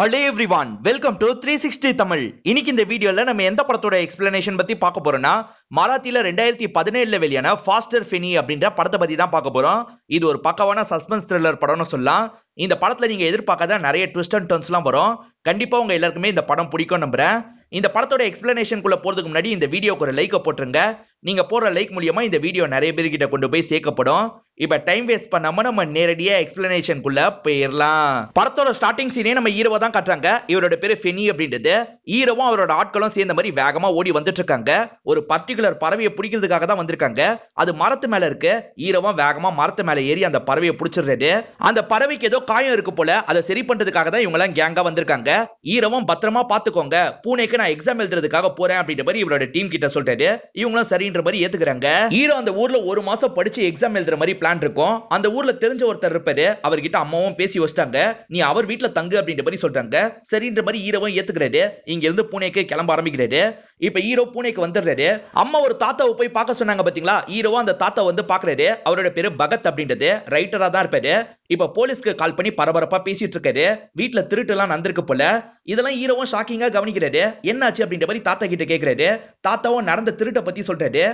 all everyone welcome to three sixty Tamil இன்னைக்கு இந்த வீடியோல நம்ம எந்த படத்தோட எக்ஸ்பிளனேஷன் பத்தி பார்க்க போறோம்னா மராத்தியில ரெண்டாயிரத்தி பதினேழுல வெளியான ஃபாஸ்டர் ஃபினி அப்படின்ற படத்தை பத்தி தான் பார்க்க போறோம் இது ஒரு பக்கவான சஸ்பென்ஸ் த்ரில்லர் படம்னு சொல்லலாம் இந்த படத்துல நீங்க எதிர்பார்க்காத நிறைய ட்விஸ்ட் அண்ட் டர்ன்ஸ்லாம் வரும் கண்டிப்பா உங்க எல்லாருக்குமே இந்த படம் பிடிக்கும் நம்புறேன் இந்த படத்தோட எக்ஸ்பிளனேஷனுக்குள்ள போறதுக்கு முன்னாடி இந்த வீடியோக்கு ஒரு லைக்கை போட்டுருங்க நீங்க போற லைக் மூலியமா இந்த வீடியோ நிறைய பேர்கிட்ட கொண்டு போய் சேர்க்கப்படும் இப்ப டைம் வேஸ்ட் பண்ணாம நம்ம நேரடியா எக்ஸ்பிளனேஷனுக்குள்ள போயிடலாம் படத்தோட ஸ்டார்டிங் சீனே நம்ம ஹீரோ தான் காட்டுறாங்க இவரோட பேரு ஃபெனி அப்படின்றது ஹீரோவும் அவரோட ஆட்களும் சேர்ந்த மாதிரி வேகமா ஓடி வந்துட்டு இருக்காங்க ஒரு பர்டிகுலர் பறவையை பிடிக்கிறதுக்காக தான் வந்திருக்காங்க அது மரத்து மேல இருக்கு ஹீரோவும் வேகமா மரத்து மேல ஏறி அந்த பறவையை பிடிச்சிடுறாரு அந்த பறவைக்கு ஏதோ காயம் இருக்கு போல அதை சரி பண்றதுக்காக தான் இவங்க எல்லாம் கேங்கா வந்திருக்காங்க ஈரோவும் பத்திரமா பாத்துக்கோங்க பூனைக்கு நான் எக்ஸாம் எழுதுறதுக்காக போறேன் அப்படின்ற மாதிரி இவரோட டீம் கிட்ட சொல்றாரு இவங்களும் சரின்ற மாதிரி ஏத்துக்கிறாங்க ஹீரோ அந்த ஊர்ல ஒரு மாசம் படிச்சு எக்ஸாம் எழுதுற மாதிரி பிளான் இருக்கும் அந்த ஊர்ல தெரிஞ்ச ஒருத்தர் இருப்பாரு அவர்கிட்ட அம்மாவும் பேசி வச்சிட்டாங்க நீ அவர் வீட்டுல தங்கு அப்படின்ற மாதிரி சொல்றாங்க சரின்ற மாதிரி ஈரவும் ஏத்துக்கிறாரு இங்க இருந்து பூனேக்கு கிளம்ப ஆரம்பிக்கிறாரு இப்ப ஹீரோ பூனேக்கு வந்துடுறாரு அம்மா ஒரு தாத்தாவை போய் பார்க்க சொன்னாங்க பாத்தீங்களா ஈரோ அந்த தாத்தா வந்து பாக்குறாரு அவரோட பேரு பகத் அப்படின்றது ரைட்டரா தான் இருப்பாரு இப்ப போலீஸ்க்கு கால் பண்ணி பரபரப்பா பேசிட்டு இருக்காரு வீட்டுல திருட்டு எல்லாம் நடந்திருக்கு போல இதெல்லாம் ஹீரோவும் ஷாக்கிங்கா கவனிக்கிறாரு என்னாச்சு அப்படின்ற மாதிரி தாத்தா கிட்ட கேக்குறாரு தாத்தாவும் நடந்த திருட்டை பத்தி சொல்றாரு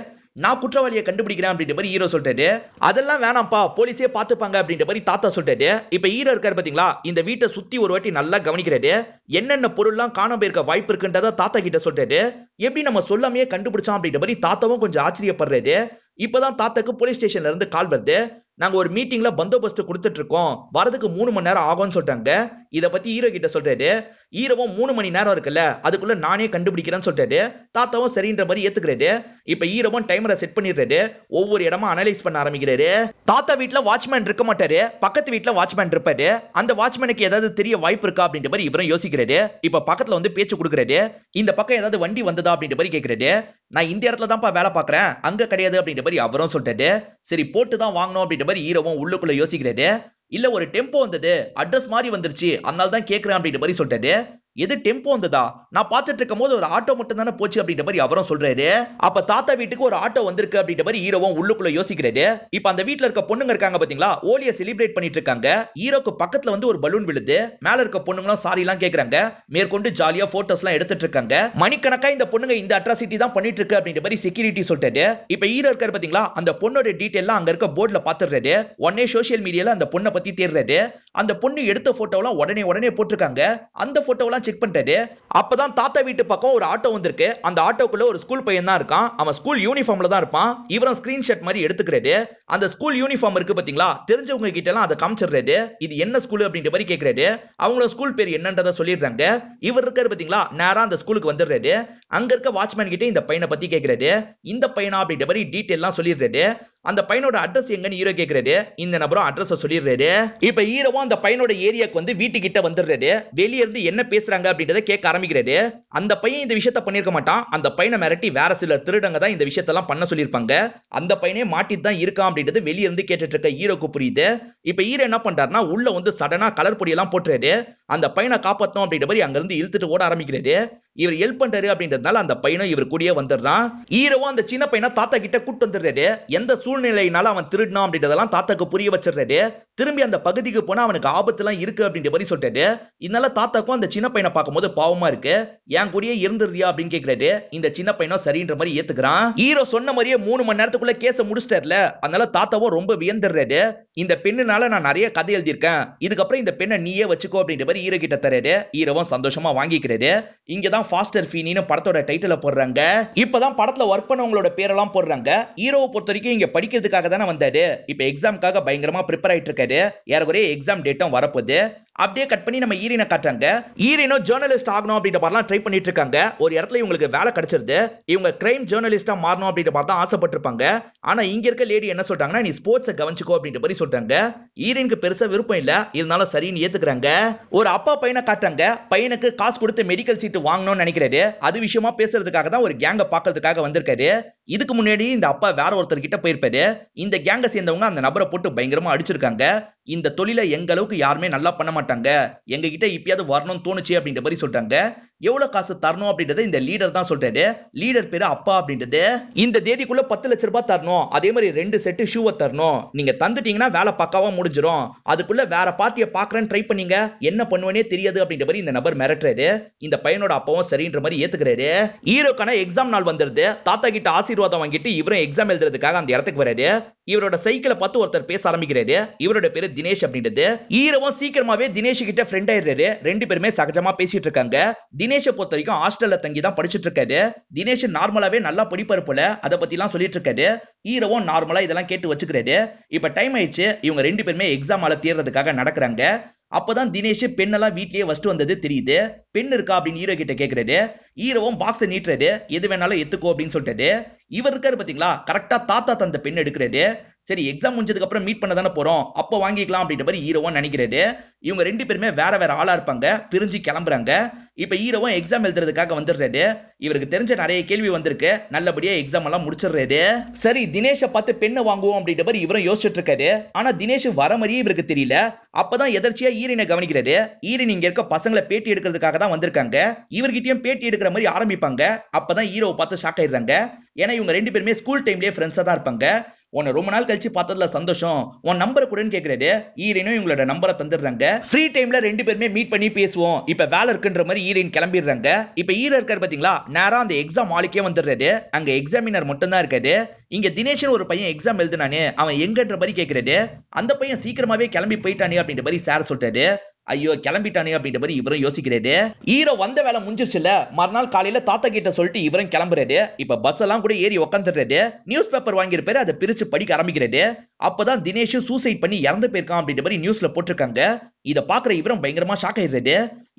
நான் குற்றவாளியை கண்டுபிடிக்கிறேன் அப்படின்ற மாதிரி ஹீரோ சொல்லிட்டாரு அதெல்லாம் வேணாம்ப்பா போலீஸே பார்த்துப்பாங்க அப்படின்ற மாதிரி தாத்தா சொல்லிட்டாரு இப்ப ஹீரோ இருக்காரு பாத்தீங்களா இந்த வீட்டை சுத்தி ஒரு வாட்டி நல்லா கவனிக்கிறாரு என்னென்ன பொருள்லாம் காண இருக்க வாய்ப்பு இருக்குன்றதா தாத்தா கிட்ட சொல்லிட்டாரு எப்படி நம்ம சொல்லாமையே கண்டுபிடிச்சோம் அப்படின்ற மாதிரி தாத்தாவும் கொஞ்சம் ஆச்சரியப்படுறாரு இப்பதான் தாத்தாக்கு போலீஸ் ஸ்டேஷன்ல இருந்து கால் வருது நாங்க ஒரு மீட்டிங்ல பந்தோபஸ்து கொடுத்துட்டு இருக்கோம் வரதுக்கு மூணு மணி நேரம் ஆகும்னு சொல்லிட்டாங்க இத பத்தி ஹீரோ கிட்ட சொல்றாரு ஈரவும் மூணு மணி நேரம் இருக்குல்ல அதுக்குள்ள நானே கண்டுபிடிக்கிறேன்னு சொல்லிட்டாரு தாத்தாவும் சரின்ற மாதிரி ஏத்துக்கிறாரு இப்ப ஈரவும் டைமரை செட் பண்ணிடுறாரு ஒவ்வொரு இடமா அனலைஸ் பண்ண ஆரம்பிக்கிறாரு தாத்தா வீட்டுல வாட்ச்மேன் இருக்க மாட்டாரு பக்கத்து வீட்டுல வாட்ச்மேன் இருப்பாரு அந்த வாட்ச்மேனுக்கு ஏதாவது தெரிய வாய்ப்பு இருக்கா அப்படின்ற மாதிரி இவரும் யோசிக்கிறாரு இப்ப பக்கத்துல வந்து பேச்சு கொடுக்குறாரு இந்த பக்கம் ஏதாவது வண்டி வந்ததா அப்படின்ற மாதிரி கேட்கிறாரு நான் இந்த இடத்துல தான்ப்பா வேலை பாக்குறேன் அங்க கிடையாது அப்படின்ற மாதிரி அவரும் சொல்லிட்டாரு சரி போட்டு தான் வாங்கணும் அப்படின்ற மாதிரி ஈரவும் உள்ளுக்குள்ள யோசிக்கிறாரு இல்ல ஒரு டெம்போ வந்தது அட்ரஸ் மாதிரி வந்துருச்சு அதனால தான் கேட்கிறேன் அப்படின்ற மாதிரி சொல்லிட்டாரு எது டெம்போ வந்ததா நான் பார்த்துட்டு இருக்கும் போது ஒரு ஆட்டோ மட்டும் தானே போச்சு அப்படின்ற மாதிரி அவரும் சொல்றாரு அப்ப தாத்தா வீட்டுக்கு ஒரு ஆட்டோ வந்திருக்கு அப்படின்ற மாதிரி ஹீரோவும் உள்ளுக்குள்ள யோசிக்கிறாரு இப்ப அந்த வீட்டுல இருக்க பொண்ணுங்க இருக்காங்க பாத்தீங்களா ஓலிய செலிப்ரேட் பண்ணிட்டு இருக்காங்க ஹீரோக்கு பக்கத்துல வந்து ஒரு பலூன் விழுது மேல இருக்க பொண்ணுங்களும் சாரி எல்லாம் கேக்குறாங்க மேற்கொண்டு ஜாலியா போட்டோஸ் எல்லாம் எடுத்துட்டு இருக்காங்க மணிக்கணக்கா இந்த பொண்ணுங்க இந்த அட்ராசிட்டி தான் பண்ணிட்டு இருக்கு அப்படின்ற மாதிரி செக்யூரிட்டி சொல்லிட்டாரு இப்ப ஹீரோ இருக்காரு பாத்தீங்களா அந்த பொண்ணோட டீட்டெயில் அங்க இருக்க போர்டுல பாத்துறாரு உடனே சோசியல் மீடியால அந்த பொண்ணை பத்தி தேர்றாரு அந்த பொண்ணு எடுத்த போட்டோ எல்லாம் உடனே உடனே போட்டிருக்காங்க அந்த போட்டோலாம் செக் பண்ணிட்டாரு அப்பதான் தாத்தா வீட்டு பக்கம் ஒரு ஆட்டோ வந்திருக்கு அந்த ஆட்டோக்குள்ள ஒரு ஸ்கூல் பையன் தான் இருக்கான் அவன் ஸ்கூல் யூனிஃபார்ம்ல தான் இருப்பான் இவரும் ஸ்கிரீன்ஷாட் மாதிரி எடுத்துக்கிறாரு அந்த ஸ்கூல் யூனிஃபார்ம் இருக்கு பாத்தீங்களா தெரிஞ்சவங்க கிட்ட எல்லாம் அதை காமிச்சிடுறாரு இது என்ன ஸ்கூல் அப்படின்ற மாதிரி கேட்கிறாரு அவங்களோட ஸ்கூல் பேர் என்னன்றதை சொல்லிடுறாங்க இவர் இருக்காரு பாத்தீங்களா நேரா அந்த ஸ்கூலுக்கு வந்துடுறாரு அங்க இருக்க வாட்ச்மேன் கிட்ட இந்த பையனை பத்தி கேட்கிறாரு இந்த பையனா அப்படின்ற மாதிரி டீட்டெயிலாம் சொல்லிடுறாரு அந்த பையனோட அட்ரஸ் எங்கன்னு ஹீரோ கேட்கிறாரு இந்த நபரும் அட்ரஸ் சொல்லிடுறாரு இப்ப ஹீரோவும் அந்த பையனோட ஏரியாக்கு வந்து வீட்டுக்கிட்ட வந்துடுறாரு வெளியே இருந்து என்ன பேசுறாங்க அப்படின்றத கேட்க ஆரம்பிக்கிறாரு அந்த பையன் இந்த விஷயத்த பண்ணிருக்க மாட்டான் அந்த பையனை மிரட்டி வேற சில திருடங்க தான் இந்த விஷயத்தெல்லாம் பண்ண சொல்லியிருப்பாங்க அந்த பையனே மாட்டிட்டு தான் இருக்கான் அப்படின்றது வெளியே இருந்து கேட்டுட்டு இருக்க ஹீரோக்கு புரியுது இப்ப ஹீரோ என்ன பண்றாருனா உள்ள வந்து சடனா கலர் பொடியெல்லாம் போட்டுறாரு அந்த பையனை காப்பாத்தணும் அப்படின்ற மாதிரி அங்க இருந்து இழுத்துட்டு ஓட ஆரம்பிக்கிறாரு இவர் ஹெல்ப் பண்றாரு அப்படின்றதுனால அந்த பையனும் இவர் கூடயே வந்துடுறான் ஈரவும் அந்த சின்ன பையனை தாத்தா கிட்ட கூட்டு வந்துடுறாரு எந்த சூழ்நிலையினால அவன் திருடினான் அப்படின்றதெல்லாம் தாத்தாக்கு புரிய வச்சிடறாரு திரும்பி அந்த பகுதிக்கு போனா அவனுக்கு எல்லாம் இருக்கு அப்படின்ற மாதிரி சொல்றாரு இதனால தாத்தாக்கும் அந்த சின்ன பையனை பார்க்கும்போது பாவமா இருக்கு என் கூடயே இருந்துருவியா அப்படின்னு கேட்கிறாரு இந்த சின்ன பையனும் சரின்ற மாதிரி ஏத்துக்கிறான் ஹீரோ சொன்ன மாதிரியே மூணு மணி நேரத்துக்குள்ள கேஸ முடிச்சிட்டர்ல அதனால தாத்தாவும் ரொம்ப வியந்துடுறாரு இந்த பெண்ணுனால நான் நிறைய கதை எழுதியிருக்கேன் இதுக்கப்புறம் இந்த பெண்ணை நீயே வச்சுக்கோ அப்படின்ற மாதிரி ஹீரோ கிட்ட தராரு ஹீரோவும் சந்தோஷமா வாங்கிக்கிறாரு இங்கதான் ஃபாஸ்டர் ஃபீனின்னு படத்தோட டைட்டில போடுறாங்க இப்பதான் படத்துல ஒர்க் பண்ணவங்களோட பேரெல்லாம் போடுறாங்க ஹீரோவை பொறுத்த வரைக்கும் இங்க படிக்கிறதுக்காக தானே வந்தாரு இப்ப எக்ஸாம்க்காக பயங்கரமா ப்ரிப்பேர் ஆயிட்டு இருக்காரு ஏறக்குறைய எக்ஸாம் டேட்டும் வரப்போகுது அப்படியே கட் பண்ணி நம்ம ஈரினை காட்டுறாங்க ஈரினோ ஜேர்னலிஸ்ட் ஆகணும் அப்படின்ற மாதிரிலாம் ட்ரை பண்ணிட்டு இருக்காங்க ஒரு இடத்துல இவங்களுக்கு வேலை கிடைச்சிருது இவங்க கிரைம் ஜேர்னலிஸ்டா மாறணும் அப்படின்ற மாதிரி தான் ஆசைப்பட்டிருப்பாங்க ஆனா இங்க இருக்க லேடி என்ன சொல்றாங்கன்னா நீ ஸ்போர்ட்ஸை கவனிச்சுக்கோ அப்படின்ற மாதிரி சொல்றாங்க ஈரினுக்கு பெருசா விருப்பம் இல்ல இருந்தாலும் சரின்னு ஏத்துக்கிறாங்க ஒரு அப்பா பையனை காட்டுறாங்க பையனுக்கு காசு கொடுத்து மெடிக்கல் சீட்டு வாங்கணும்னு நினைக்கிறாரு அது விஷயமா பேசுறதுக்காக தான் ஒரு கேங்கை பாக்குறதுக்காக வந்திருக்காரு இதுக்கு முன்னாடி இந்த அப்பா வேற ஒருத்தர் கிட்ட போயிருப்பாரு இந்த கேங்கை சேர்ந்தவங்க அந்த நபரை போட்டு பயங்கரமா அடிச்சிருக்காங்க இந்த தொழிலை எங்க அளவுக்கு யாருமே நல்லா பண்ண மாட்டாங்க எங்க கிட்ட இப்பயாவது வரணும்னு தோணுச்சு அப்படின்ற மாதிரி சொல்லிட்டாங்க எவ்வளவு காசு தரணும் அப்படின்றத இந்த லீடர் தான் சொல்றாரு லீடர் பேரு அப்பா அப்படின்றது இந்த தேதிக்குள்ள பத்து லட்ச ரூபாய் தரணும் அதே மாதிரி ரெண்டு செட்டு ஷூவை தரணும் நீங்க தந்துட்டீங்கன்னா வேலை பக்காவா முடிஞ்சிடும் அதுக்குள்ள வேற பார்ட்டியை பாக்குறேன்னு ட்ரை பண்ணீங்க என்ன பண்ணுவேனே தெரியாது அப்படின்ற மாதிரி இந்த நபர் மிரட்டுறாரு இந்த பையனோட அப்பாவும் சரின்ற மாதிரி ஏத்துக்கிறாரு ஹீரோக்கான எக்ஸாம் நாள் வந்துருது தாத்தா கிட்ட ஆசீர்வாதம் வாங்கிட்டு இவரும் எக்ஸாம் எழுதுறதுக்காக அந்த இடத்துக்கு வராரு இவரோட சைக்கிளை பார்த்து ஒருத்தர் பேச ஆரம்பிக்கிறாரு இவரோட பேரு தினேஷ் அப்படின்றது ஈரவும் சீக்கிரமாவே தினேஷ் கிட்ட ஃப்ரெண்ட் ஆயிடுறாரு ரெண்டு பேருமே சகஜமா பேசிட்டு இருக்காங்க தினேஷ பொறுத்த வரைக்கும் ஹாஸ்டல்ல தங்கி தான் படிச்சுட்டு இருக்காரு தினேஷ் நார்மலாவே நல்லா படிப்பாரு போல அதை பத்தி எல்லாம் சொல்லிட்டு இருக்காரு ஈரவும் நார்மலா இதெல்லாம் கேட்டு வச்சுக்கிறாரு இப்ப டைம் ஆயிடுச்சு இவங்க ரெண்டு பேருமே எக்ஸாம் ஆல தேர்றதுக்காக நடக்கிறாங்க அப்பதான் தினேஷ் பெண்ணெல்லாம் வீட்லயே வச்சுட்டு வந்தது தெரியுது பெண் இருக்கா அப்படின்னு ஹீரோ கிட்ட கேக்குறாரு ஹீரோவும் பாக்ஸ நீட்டுறது எது வேணாலும் எத்துக்கோ அப்படின்னு சொல்லிட்டு இவர் இருக்காரு பாத்தீங்களா கரெக்டா தாத்தா தந்த பெண் எடுக்கிறாரு சரி எக்ஸாம் முடிஞ்சதுக்கு அப்புறம் மீட் பண்ண தானே போறோம் அப்போ வாங்கிக்கலாம் அப்படின்ற மாதிரி ஹீரோவும் நினைக்கிறாரு இவங்க ரெண்டு பேருமே வேற வேற ஆளா இருப்பாங்க பிரிஞ்சு கிளம்புறாங்க இப்ப ஹீரோவும் எக்ஸாம் எழுதுறதுக்காக வந்துடுறாரு இவருக்கு தெரிஞ்ச நிறைய கேள்வி வந்திருக்கு நல்லபடியா எக்ஸாம் எல்லாம் முடிச்சிடுறாரு சரி தினேஷ பார்த்து பெண்ணை வாங்குவோம் அப்படின்ற இவரும் யோசிச்சுட்டு இருக்காரு ஆனா தினேஷ் வர மாதிரியே இவருக்கு தெரியல அப்பதான் எதர்ச்சியா ஈரனை கவனிக்கிறாரு ஈரன் இங்க இருக்க பசங்களை பேட்டி எடுக்கிறதுக்காக தான் வந்திருக்காங்க இவர்கிட்டயும் பேட்டி எடுக்கிற மாதிரி ஆரம்பிப்பாங்க அப்பதான் ஹீரோவை பார்த்து ஷாக் ஆயிடுறாங்க ஏன்னா இவங்க ரெண்டு பேருமே ஸ்கூல் டைம்லயே ஃப்ரெண்ட்ஸா தான் இருப்பாங்க உன்னை ரொம்ப நாள் கழிச்சு பார்த்ததுல சந்தோஷம் உன் நம்பரை கூடன்னு கேட்கறது ஈரனும் இவங்களோட நம்பரை தந்துடுறாங்க ஃப்ரீ டைம்ல ரெண்டு பேருமே மீட் பண்ணி பேசுவோம் இப்ப வேலை இருக்குன்ற மாதிரி ஈரன் கிளம்பிடுறாங்க இப்ப ஈர இருக்காரு பாத்தீங்களா நேரம் அந்த எக்ஸாம் ஆளுக்கே வந்துடுறாரு அங்க எக்ஸாமினர் மட்டும் தான் இருக்காரு இங்க தினேஷன் ஒரு பையன் எக்ஸாம் எழுதுனானே அவன் எங்கன்ற மாதிரி கேட்கறது அந்த பையன் சீக்கிரமாவே கிளம்பி போயிட்டானே அப்படின்ற மாதிரி சார் சொல்றாரு ஐயோ கிளம்பிட்டானே அப்படின்ற மாதிரி இவரும் யோசிக்கிறாரு ஹீரோ வந்த வேலை முடிஞ்சிருச்சுல மறுநாள் காலையில தாத்தா கிட்ட சொல்லிட்டு இவரும் கிளம்புறாரு இப்ப பஸ் எல்லாம் கூட ஏறி உட்காந்துடுறாரு நியூஸ் பேப்பர் வாங்கியிருப்பாரு அதை பிரிச்சு படிக்க ஆரம்பிக்கிறாரு அப்பதான் தினேஷ் சூசைட் பண்ணி இறந்து போயிருக்கான் அப்படின்ற மாதிரி நியூஸ்ல போட்டிருக்காங்க இதை பாக்குற இவரும் பயங்கரமா ஷாக் ஆயிடுறாரு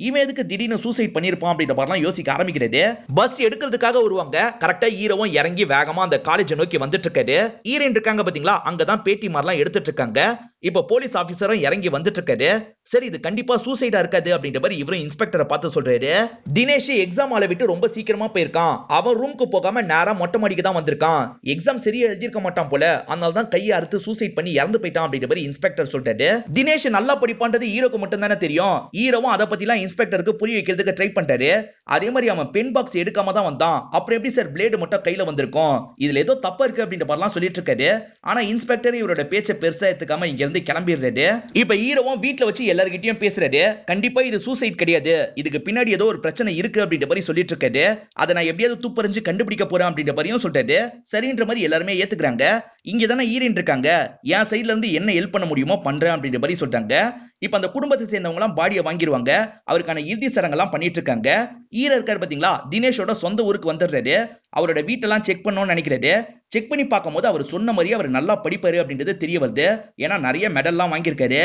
இவன் எதுக்கு திடீர்னு சூசைட் பண்ணிருப்பான் அப்படின்ற மாதிரிலாம் யோசிக்க ஆரம்பிக்கிறது பஸ் எடுக்கிறதுக்காக வருவாங்க கரெக்டா ஹீரோவும் இறங்கி வேகமா அந்த காலேஜை நோக்கி வந்துட்டு இருக்காரு ஹீரோயின் இருக்காங்க பாத்தீங்களா அங்கதான் பேட்டி மாதிரிலாம் எடுத்துட்டு இருக்காங்க இப்போ போலீஸ் ஆபீசரும் இறங்கி வந்துட்டு இருக்காரு சரி இது கண்டிப்பா சூசைடா இருக்காது அப்படின்ற மாதிரி இவரும் இன்ஸ்பெக்டரை பார்த்து சொல்றாரு தினேஷ் எக்ஸாம் ஆள விட்டு ரொம்ப சீக்கிரமா போயிருக்கான் அவன் ரூம்க்கு போகாம நேரா மொட்டை மாடிக்கு தான் வந்திருக்கான் எக்ஸாம் சரியா எழுதியிருக்க மாட்டான் போல அதனால தான் கையை அறுத்து சூசைட் பண்ணி இறந்து போயிட்டான் அப்படின்ற மாதிரி இன்ஸ்பெக்டர் சொல்றாரு தினேஷ் நல்லா படிப்பான்றது ஹீரோக்கு மட்டும் தானே தெரியும் ஹீரோவும் அதை பத்தி எல்லாம் இன்ஸ்பெக்டருக்கு புரிய வைக்கிறதுக்கு ட்ரை பண்றாரு அதே மாதிரி அவன் பென் பாக்ஸ் எடுக்காம தான் வந்தான் அப்புறம் எப்படி சார் பிளேடு மட்டும் கையில வந்திருக்கும் இதுல ஏதோ தப்பா இருக்கு அப்படின்ற மாதிரிலாம் சொல்லிட்டு இருக்காரு ஆனா இன்ஸ்பெக்டர் இவரோட பேச்சை பெருசா எடுத்துக்காம இங்க இருந்து கிளம்பிடுறது இப்ப ஹீரோவும் வீட்டுல வச்சு எல்லார்கிட்டயும் பேசுறாரு கண்டிப்பா இது சூசைட் கிடையாது இதுக்கு பின்னாடி ஏதோ ஒரு பிரச்சனை இருக்கு அப்படின்ற மாதிரி சொல்லிட்டு இருக்காரு அதை நான் எப்படியாவது துப்பறிஞ்சு கண்டுபிடிக்க போறேன் அப்படின்ற மாதிரியும் சொல்றாரு சரின்ற மாதிரி எல்லாருமே ஏத்துக்கிறாங்க இங்க தானே ஈரின் இருக்காங்க என் சைட்ல இருந்து என்ன ஹெல்ப் பண்ண முடியுமோ பண்றேன் அப்படின்ற மாதிரி சொல்றாங்க இப்ப அந்த குடும்பத்தை சேர்ந்தவங்களாம் பாடியை வாங்கிடுவாங்க அவருக்கான இறுதி எல்லாம் பண்ணிட்டு இருக்காங்க ஈர இருக்காரு பாத்தீங்களா தினேஷோட சொந்த ஊருக்கு வந்துடுறாரு அவரோட வீட்டெல்லாம் செக் பண்ணணும்னு நினைக்கிறாரு செக் பண்ணி பார்க்கும்போது அவர் சொன்ன மாதிரி அவர் நல்லா படிப்பாரு அப்படின்றது தெரிய வருது ஏன்னா நிறைய மெடல்லாம் வாங்கியிருக்காரு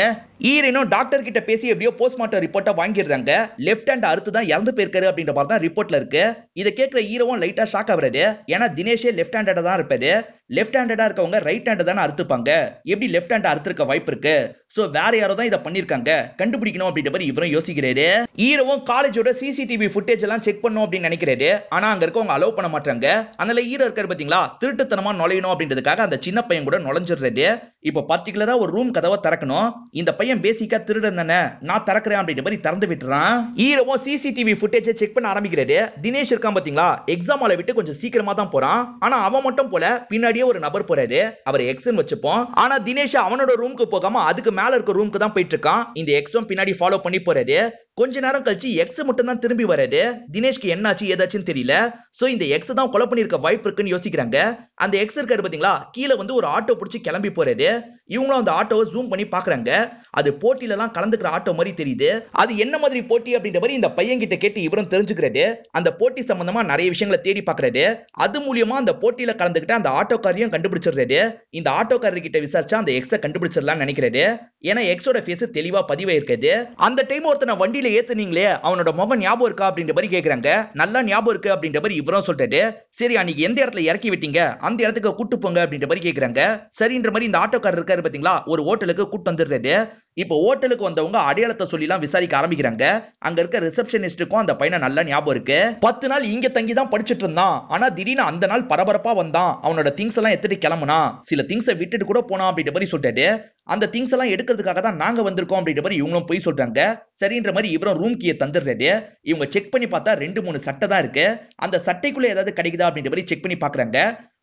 ஈரனும் டாக்டர் கிட்ட பேசி எப்படியோ போஸ்ட்மார்ட்டம் ரிப்போர்ட்டா வாங்கிடுறாங்க லெஃப்ட் ஹேண்ட் அறுத்து தான் இறந்து போயிருக்காரு அப்படின்ற மாதிரி தான் ரிப்போர்ட்ல இருக்கு இதை கேட்கிற ஈரவும் லைட்டா ஷாக் ஆகுறாரு ஏன்னா தினேஷே லெஃப்ட் ஹேண்டடா தான் இருப்பாரு லெஃப்ட் ஹேண்டடா இருக்கவங்க ரைட் ஹேண்ட் தானே அறுத்துப்பாங்க எப்படி லெஃப்ட் ஹேண்ட் அறுத்துருக்க வாய்ப்பு இருக்கு ஸோ வேற யாரோ தான் இதை பண்ணியிருக்காங்க கண்டுபிடிக்கணும் அப்படின்ற மாதிரி இவரும் யோசிக்கிறாரு ஈரவும் காலேஜோட சிசிடிவி ஃபுட்டேஜ் எல்லாம் செக் பண்ணும் அப்படின்னு நினைக்கிறாரு ஆனா அங்க இருக்கவங்க அலோவ் பண்ண மாட்டாங்க அதனால ஈர இருக்காரு பாத்தீங்களா திருட்டுத்தனமா நுழையணும் அப்படின்றதுக்காக அந்த சின்ன பையன் கூட நுழைஞ்சிடுறாரு இப்ப பர்டிகுலரா ஒரு ரூம் கதவை திறக்கணும் இந்த பையன் பேசிக்கா திருடன் தானே நான் திறக்கிறேன் அப்படின்ற மாதிரி திறந்து விட்டுறான் ஈரவும் சிசிடிவி ஃபுட்டேஜ் செக் பண்ண ஆரம்பிக்கிறாரு தினேஷ் இருக்கான் பாத்தீங்களா எக்ஸாம் ஆல விட்டு கொஞ்சம் சீக்கிரமா தான் போறான் ஆனா அவன் மட்டும் போல பின்னாடியே ஒரு நபர் போறாரு அவர் எக்ஸ்னு வச்சுப்போம் ஆனா தினேஷ் அவனோட ரூமுக்கு போகாம அதுக்கு மேல இருக்க ரூமுக்கு தான் போயிட்டு இருக்கான் இந்த எக்ஸும் பின்னாடி ஃபாலோ பண்ணி போறாரு கொஞ்ச நேரம் கழிச்சு எக்ஸ் மட்டும் தான் திரும்பி வர்றது தினேஷ்க்கு என்னாச்சு ஏதாச்சும் தெரியல சோ இந்த எக்ஸ் தான் கொலை பண்ணிருக்க வாய்ப்பு இருக்குன்னு யோசிக்கிறாங்க அந்த எக்ஸ் இருக்காரு பாத்தீங்களா கீழே வந்து ஒரு ஆட்டோ பிடிச்சி கிளம்பி போறாரு இவங்களும் அந்த ஆட்டோவை ஜூம் பண்ணி பாக்குறாங்க அது எல்லாம் கலந்துக்கிற ஆட்டோ மாதிரி தெரியுது அது என்ன மாதிரி போட்டி அப்படின்ற மாதிரி இந்த பையன் கிட்ட கேட்டு இவரும் தெரிஞ்சுக்கிறாரு அந்த போட்டி சம்பந்தமா நிறைய விஷயங்களை தேடி பாக்குறாரு அது மூலியமா அந்த போட்டியில கலந்துகிட்ட அந்த ஆட்டோக்காரையும் கண்டுபிடிச்சிடுறாரு இந்த ஆட்டோக்காரர் கிட்ட விசாரிச்சா அந்த எக்ஸை கண்டுபிடிச்சிடலாம்னு நினைக்கிறாரு ஏன்னா எக்ஸோட ஃபேஸ் தெளிவா பதிவாயிருக்காது அந்த டைம் ஒருத்தனை வண்டியில ஏத்துனீங்களே அவனோட முகம் ஞாபகம் இருக்கா அப்படின்ற மாதிரி கேக்குறாங்க நல்லா ஞாபகம் இருக்கு அப்படின்ற மாதிரி இவரும் சொல்றாரு சரி அன்னைக்கு எந்த இடத்துல இறக்கி விட்டீங்க அந்த இடத்துக்கு கூட்டு போங்க அப்படின்ற மாதிரி கேட்குறாங்க சரின்ற மாதிரி இந்த ஆட்டோக்காரர் இருக்காரு பார்த்தீங்களா ஒரு ஹோட்டலுக்கு கூட்டு வந்துடுறது இப்போ ஹோட்டலுக்கு வந்தவங்க அடையாளத்தை சொல்லிலாம் விசாரிக்க ஆரம்பிக்கிறாங்க அங்க இருக்க ரிசப்ஷனிஸ்டுக்கும் அந்த பையனை நல்ல ஞாபகம் இருக்கு பத்து நாள் இங்க தங்கி தான் படிச்சுட்டு இருந்தான் ஆனா திடீர்னு அந்த நாள் பரபரப்பா வந்தான் அவனோட திங்ஸ் எல்லாம் எடுத்துட்டு கிளம்புனா சில திங்ஸை விட்டுட்டு கூட போனா அப்படின்ற மாதிரி சொல்லிட்டு அந்த திங்ஸ் எல்லாம் எடுக்கிறதுக்காக தான் நாங்க வந்திருக்கோம் அப்படின்ற மாதிரி இவங்களும் போய் சொல்றாங்க சரின்ற மாதிரி இவரும் ரூம் கீயை தந்துடுறது இவங்க செக் பண்ணி பார்த்தா ரெண்டு மூணு சட்டை தான் இருக்கு அந்த சட்டைக்குள்ள ஏதாவது கிடைக்குதா அப்படின்ற மாதிரி செக் பண்ணி பாக்குறாங்க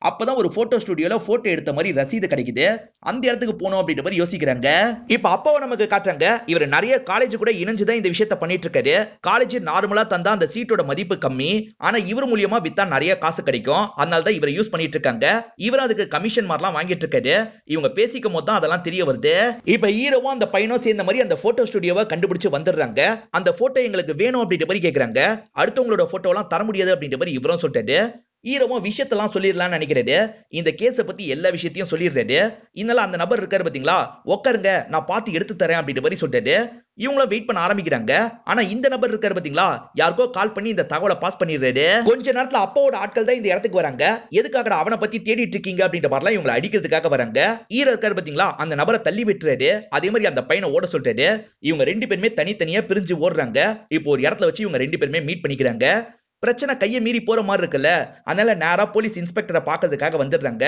அப்பதான் ஒரு போட்டோ ஸ்டுடியோல போட்டோ எடுத்த மாதிரி ரசீது கிடைக்குது அந்த இடத்துக்கு போனோம் அப்படின்ற மாதிரி யோசிக்கிறாங்க இப்ப அப்பாவை நமக்கு காட்டுறாங்க இவர் நிறைய காலேஜ் கூட இணைஞ்சுதான் இந்த விஷயத்த பண்ணிட்டு இருக்காரு காலேஜ் நார்மலா தந்தா அந்த சீட்டோட மதிப்பு கம்மி ஆனா இவர் மூலியமா வித்தா நிறைய காசு கிடைக்கும் அதனால தான் இவரை யூஸ் பண்ணிட்டு இருக்காங்க இவர் அதுக்கு கமிஷன் மாதிரிலாம் வாங்கிட்டு இருக்காரு இவங்க பேசிக்கும் போது தான் அதெல்லாம் தெரிய வருது இப்ப ஹீரோவும் அந்த பையனும் சேர்ந்த மாதிரி அந்த போட்டோ ஸ்டுடியோவை கண்டுபிடிச்சு வந்துடுறாங்க அந்த போட்டோ எங்களுக்கு வேணும் அப்படின்ற மாதிரி கேட்கிறாங்க அடுத்தவங்களோட எல்லாம் தர முடியாது அப்படின்ற மாதிரி இவரும் சொல்லிட்டாரு ஈரவும் விஷயத்தெல்லாம் சொல்லிடலாம்னு நினைக்கிறது இந்த கேஸை பத்தி எல்லா விஷயத்தையும் சொல்லிடுறது இதனால அந்த நபர் இருக்காரு பாத்தீங்களா உட்காருங்க நான் பார்த்து எடுத்து தரேன் அப்படின்ற மாதிரி சொல்றாரு இவங்களும் வெயிட் பண்ண ஆரம்பிக்கிறாங்க ஆனா இந்த நபர் இருக்காரு பாத்தீங்களா யாருக்கோ கால் பண்ணி இந்த தகவலை பாஸ் பண்ணிடுறாரு கொஞ்ச நேரத்துல அப்பாவோட ஆட்கள் தான் இந்த இடத்துக்கு வராங்க எதுக்காக அவனை பத்தி தேடிட்டு இருக்கீங்க அப்படின்ற மாதிரிலாம் இவங்களை அடிக்கிறதுக்காக வராங்க ஈர இருக்காரு பாத்தீங்களா அந்த நபரை தள்ளி விட்டுறாரு அதே மாதிரி அந்த பையனை ஓட சொல்றாரு இவங்க ரெண்டு பேருமே தனித்தனியா பிரிஞ்சு ஓடுறாங்க இப்போ ஒரு இடத்துல வச்சு இவங்க ரெண்டு பேருமே மீட் பண்ணிக்கிறாங்க பிரச்சனை கையை மீறி போற மாதிரி இருக்குல்ல அதனால நேரா போலீஸ் இன்ஸ்பெக்டரை பாக்குறதுக்காக வந்துடுறாங்க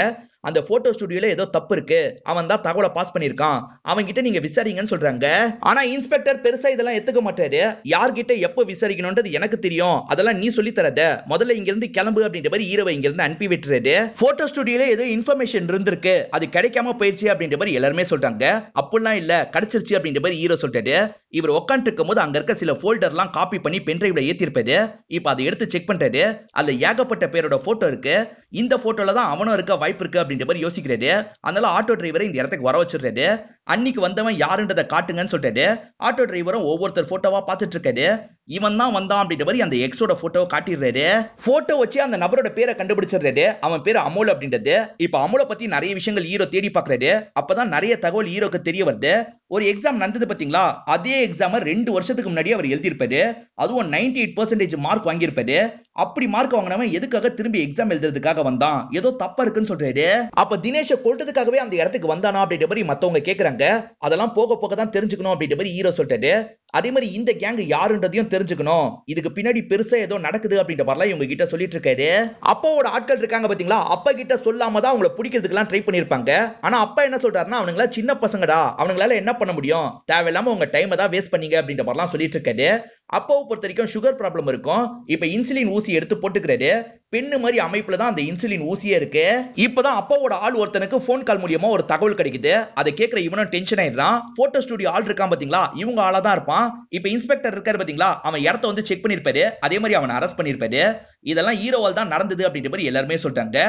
அந்த போட்டோ ஸ்டுடியோல ஏதோ தப்பு இருக்கு அவன் தான் தகவலை பாஸ் பண்ணிருக்கான் அவன் கிட்ட நீங்க விசாரிங்கன்னு சொல்றாங்க ஆனா இன்ஸ்பெக்டர் பெருசா இதெல்லாம் எத்துக்க மாட்டாரு யார்கிட்ட எப்ப விசாரிக்கணும்ன்றது எனக்கு தெரியும் அதெல்லாம் நீ சொல்லி தரத முதல்ல இங்க இருந்து கிளம்பு அப்படின்ற மாதிரி ஹீரோவை இங்க இருந்து அனுப்பி விட்டுறாரு போட்டோ ஸ்டுடியோல ஏதோ இன்ஃபர்மேஷன் இருந்திருக்கு அது கிடைக்காம போயிடுச்சு அப்படின்ற மாதிரி எல்லாருமே சொல்றாங்க அப்படிலாம் இல்ல கிடைச்சிருச்சு அப்படின்ற மாதிரி ஹீரோ சொல்லிட்டாரு இவர் உட்காந்துட்டு இருக்கும் போது அங்க இருக்க சில ஃபோல்டர்லாம் காப்பி பண்ணி பென்ட்ரைவ்ல ஏத்திருப்பாரு இப்ப அதை எடுத்து செக் பண்றாரு அதுல ஏகப்பட்ட பேரோட போட்டோ இருக்கு இந்த போட்டோல தான் அவனும் இருக்க வாய்ப்பு இருக்கு அப்படின்ற மாதிரி யோசிக்கிறாரு அதனால ஆட்டோ டிரைவரை இந்த இடத்துக்கு வர வச்சிடுறாரு அன்னைக்கு வந்தவன் யாருன்றதை காட்டுங்கன்னு சொல்லிட்டாரு ஆட்டோ டிரைவரும் ஒவ்வொருத்தர் போட்டோவா பார்த்துட்டு இருக்காரு இவன் தான் வந்தான் அப்படின்ற மாதிரி அந்த எக்ஸோட போட்டோவை காட்டிடுறாரு போட்டோ வச்சு அந்த நபரோட பேரை கண்டுபிடிச்சிடுறாரு அவன் பேர் அமோல் அப்படின்றது இப்ப அமோலை பத்தி நிறைய விஷயங்கள் ஹீரோ தேடி பாக்குறாரு அப்பதான் நிறைய தகவல் ஹீரோக்கு தெரிய வருது ஒரு எக்ஸாம் நடந்தது பாத்தீங்களா அதே எக்ஸாம ரெண்டு வருஷத்துக்கு முன்னாடி அவர் எழுதியிருப்பாரு அதுவும் நைன்டி எயிட் பர்சன்டேஜ் மார்க் வாங்கியிருப்பாரு அப்படி மார்க் வாங்கினவன் எதுக்காக திரும்பி எக்ஸாம் எழுதுறதுக்காக வந்தான் ஏதோ தப்பா இருக்குன்னு சொல்றாரு அப்ப தினேஷை கொல்றதுக்காகவே அந்த இடத்துக்கு வந்தானா அப்படின்ற மாதிரி மத்தவங்க கேக்குறாங்க அதெல்லாம் போக போக தான் தெரிஞ்சுக்கணும் அப்படின்ற மாதிரி ஹீரோ சொல்லிட்டாரு அதே மாதிரி இந்த கேங் யாருன்றதையும் தெரிஞ்சுக்கணும் இதுக்கு பின்னாடி பெருசா ஏதோ நடக்குது அப்படின்ற மாதிரிலாம் இவங்க கிட்ட சொல்லிட்டு இருக்காரு அப்பாவோட ஆட்கள் இருக்காங்க பாத்தீங்களா அப்பா கிட்ட சொல்லாம தான் அவங்கள பிடிக்கிறதுக்கெல்லாம் ட்ரை பண்ணிருப்பாங்க ஆனா அப்பா என்ன சொல்றாருன்னா அவனுங்களா சின்ன பசங்கடா அவனுங்களால என்ன பண்ண முடியும் தேவையில்லாம உங்க டைமை தான் வேஸ்ட் பண்ணீங்க அப்படின்ற மாதிரிலாம் சொல்லிட்டு இருக்காரு அப்பாவை பொறுத்த வரைக்கும் சுகர் ப்ராப்ளம் இருக்கும் இப்ப இன்சுலின் ஊசி எடுத்து போட்டுக்கிறாரு பெண்ணு மாதிரி அமைப்புல தான் அந்த இன்சுலின் ஊசியே இருக்கு இப்பதான் அப்பாவோட ஆள் ஒருத்தனுக்கு போன் கால் மூலியமா ஒரு தகவல் கிடைக்குது அதை கேட்கிற இவனும் டென்ஷன் ஆயிடுறான் போட்டோ ஸ்டுடியோ ஆள் இருக்கான் பாத்தீங்களா இவங்க ஆளா தான் இருப்பான் இப்ப இன்ஸ்பெக்டர் இருக்காரு பாத்தீங்களா அவன் இடத்த வந்து செக் பண்ணிருப்பாரு அதே மாதிரி அவனை அரெஸ்ட் பண்ணிருப்பாரு இதெல்லாம் ஹீரோவால் தான் நடந்தது அப்படின்ற மாதிரி எல்லாருமே சொல்றாங்க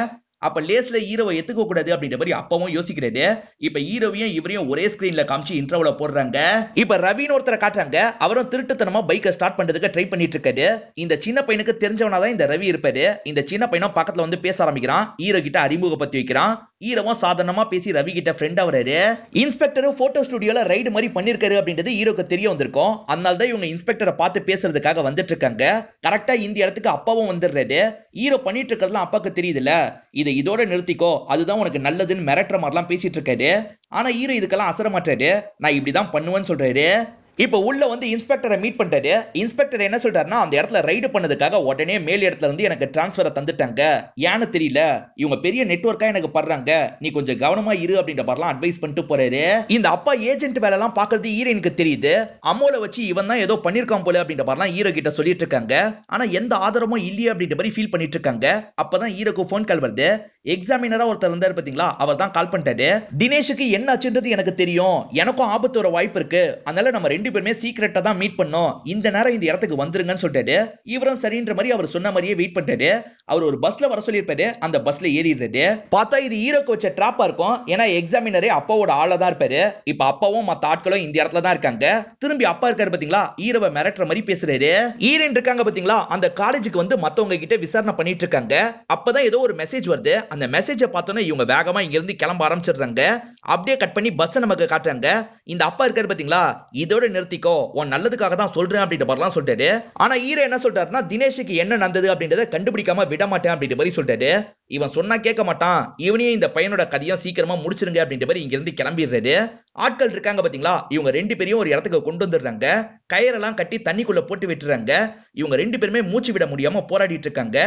அப்ப லேஸ்ல ஹீரோவை எத்துக்க கூடாது அப்படின்ற மாதிரி அப்பவும் யோசிக்கிறாரு இப்ப ஹீரோவையும் இவரையும் ஒரே ஸ்கிரீன்ல காமிச்சு இன்டர்வல போடுறாங்க இப்ப ரவின்னு ஒருத்தரை காட்டுறாங்க அவரும் திருட்டுத்தனமா பைக்கை ஸ்டார்ட் பண்றதுக்கு ட்ரை பண்ணிட்டு இருக்காரு இந்த சின்ன பையனுக்கு தெரிஞ்சவனாதான் இந்த ரவி இருப்பாரு இந்த சின்ன பையனும் பக்கத்துல வந்து பேச ஆரம்பிக்கிறான் ஹீரோ கிட்ட அறிமுகப்படுத்தி வைக்கிறான் ஹீரோவும் சாதாரணமாக பேசி ரவி கிட்ட ஃப்ரெண்ட் ஆகிறாரு இன்ஸ்பெக்டரும் ஃபோட்டோ ஸ்டுடியோல ரைடு மாதிரி பண்ணிருக்காரு அப்படின்றது ஹீரோக்கு தெரிய வந்திருக்கும் அதனால தான் இவங்க இன்ஸ்பெக்டரை பார்த்து பேசுறதுக்காக வந்துட்டு இருக்காங்க கரெக்டா இந்த இடத்துக்கு அப்பாவும் வந்துடுறாரு ஹீரோ பண்ணிட்டு இருக்கிறதுலாம் அப்பாக்கு தெரியுதுல இதை இதோட நிறுத்திக்கோ அதுதான் உனக்கு நல்லதுன்னு மிரட்டுற மாதிரிலாம் பேசிட்டு இருக்காரு ஆனால் ஹீரோ இதுக்கெல்லாம் அசர மாட்டாரு நான் தான் பண்ணுவேன்னு சொல்கிறாரு இப்போ உள்ள வந்து இன்ஸ்பெக்டரை மீட் பண்ணிட்டாரு இன்ஸ்பெக்டர் என்ன சொல்றாருன்னா அந்த இடத்துல ரைடு பண்ணதுக்காக உடனே மேல் இடத்துல இருந்து எனக்கு டிரான்ஸ்ஃபரை தந்துட்டாங்க ஏன்னு தெரியல இவங்க பெரிய நெட்ஒர்க்கா எனக்கு படுறாங்க நீ கொஞ்சம் கவனமா இரு அப்படின்ற பார்லாம் அட்வைஸ் பண்ணிட்டு போறாரு இந்த அப்பா ஏஜென்ட் வேலை எல்லாம் பாக்குறது ஹீரோயினுக்கு தெரியுது அம்மோல வச்சு இவன் தான் ஏதோ பண்ணிருக்கான் போல அப்படின்ற மாதிரிலாம் ஹீரோ கிட்ட சொல்லிட்டு இருக்காங்க ஆனா எந்த ஆதாரமும் இல்லையே அப்படின்ற மாதிரி ஃபீல் பண்ணிட்டு இருக்காங்க அப்பதான் ஹீரோக்கு ஃபோன் கால் வருது எக்ஸாமினரா ஒருத்தர் இருந்தாரு பாத்தீங்களா அவர் தான் கால் பண்ணிட்டாரு தினேஷுக்கு என்ன ஆச்சுன்றது எனக்கு தெரியும் எனக்கும் ஆபத்து வர வாய்ப்பு இருக்கு அதனால நம்ம ரெண்டு ரெண்டு பேருமே சீக்கிரட்டா தான் மீட் பண்ணோம் இந்த நேரம் இந்த இடத்துக்கு வந்துருங்கன்னு சொல்லிட்டாரு இவரும் சரின்ற மாதிரி அவர் சொன்ன மாதிரியே வெயிட் பண்ணிட்டாரு அவர் ஒரு பஸ்ல வர சொல்லியிருப்பாரு அந்த பஸ்ல ஏறிடுறாரு பார்த்தா இது ஈரோக்கு வச்ச டிராப்பா இருக்கும் ஏன்னா எக்ஸாமினரே அப்பாவோட ஆள தான் இருப்பாரு இப்ப அப்பாவும் மத்த ஆட்களும் இந்த இடத்துல தான் இருக்காங்க திரும்பி அப்பா இருக்காரு பாத்தீங்களா ஈரவை மிரட்டுற மாதிரி பேசுறாரு ஈரன் இருக்காங்க பாத்தீங்களா அந்த காலேஜுக்கு வந்து மத்தவங்க கிட்ட விசாரணை பண்ணிட்டு இருக்காங்க அப்பதான் ஏதோ ஒரு மெசேஜ் வருது அந்த மெசேஜை பார்த்தோன்னா இவங்க வேகமா இங்க இருந்து கிளம்ப ஆரம்பிச்சிடுறாங்க அப்படியே கட் பண்ணி பஸ்ஸை நமக்கு காட்டுறாங்க இந்த அப்பா இருக்காரு பாத்தீங்களா இதோட நிறுத்திக்கோ உன் நல்லதுக்காக தான் சொல்றேன் அப்படின்ற மாதிரிலாம் சொல்லிட்டாரு ஆனா ஈரோ என்ன சொல்றாருன்னா தினேஷுக்கு என்ன நடந்தது அப்படின்றத கண்டுபிடிக்காம விட மாட்டேன் அப்படின்ற மாதிரி சொல்லிட்டாரு இவன் சொன்னா கேட்க மாட்டான் இவனையும் இந்த பையனோட கதையும் சீக்கிரமா முடிச்சிருங்க அப்படின்ற மாதிரி இங்கிருந்து கிளம்பிடுறாரு ஆட்கள் இருக்காங்க பாத்தீங்களா இவங்க ரெண்டு பேரையும் ஒரு இடத்துக்கு கொண்டு வந்துடுறாங்க கயிறெல்லாம் கட்டி தண்ணிக்குள்ள போட்டு விட்டுறாங்க இவங்க ரெண்டு பேருமே மூச்சு விட முடியாம போராடிட்டு இருக்காங்க